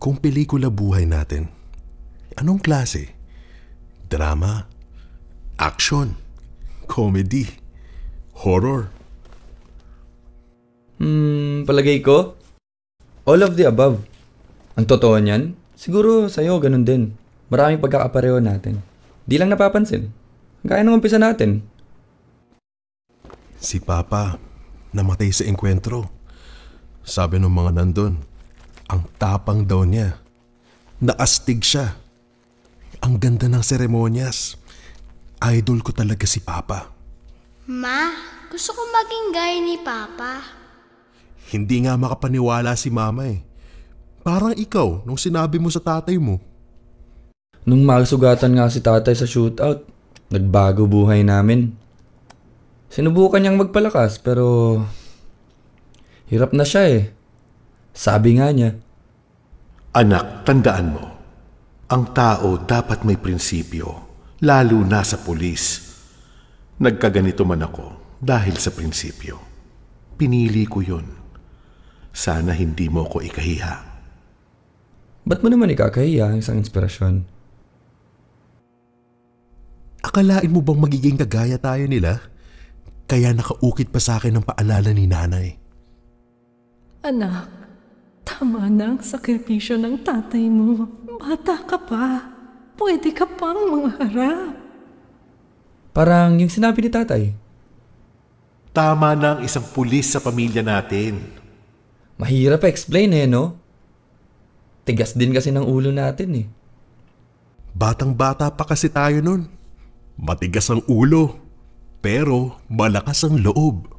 Kung pelikula buhay natin, anong klase? Drama? Action? Comedy? Horror? Hmm, palagay ko? All of the above. Ang totoo niyan, siguro sa'yo ganun din. Maraming pagkakapareho natin. Di lang napapansin. Gaya nung umpisa natin. Si Papa, namatay sa engkwentro. Sabi ng mga nandun, ang tapang daw niya. Naastig siya. Ang ganda ng seremonyas. Idol ko talaga si Papa. Ma, gusto ko maging gay ni Papa. Hindi nga makapaniwala si Mama eh. Parang ikaw nung sinabi mo sa tatay mo. Nung masugatan nga si tatay sa shootout, nagbago buhay namin. Sinubukan niyang magpalakas pero hirap na siya eh. Sabi nga niya, Anak, tandaan mo, ang tao dapat may prinsipyo, lalo na sa pulis. Nagkaganito man ako dahil sa prinsipyo. Pinili ko yun. Sana hindi mo ko ikahiya. Ba't mo naman ikakahiya ang isang inspirasyon? Akalain mo bang magiging kagaya tayo nila? Kaya nakaukit pa sa akin ang paalala ni nanay. Anak, Tama na ang sakripisyo ng tatay mo. Bata ka pa. Pwede ka pang mangharap. Parang yung sinabi ni tatay. Tama na ang isang pulis sa pamilya natin. Mahirap explain eh, no? Tigas din kasi ng ulo natin eh. Batang-bata pa kasi tayo nun. Matigas ang ulo, pero malakas ang loob.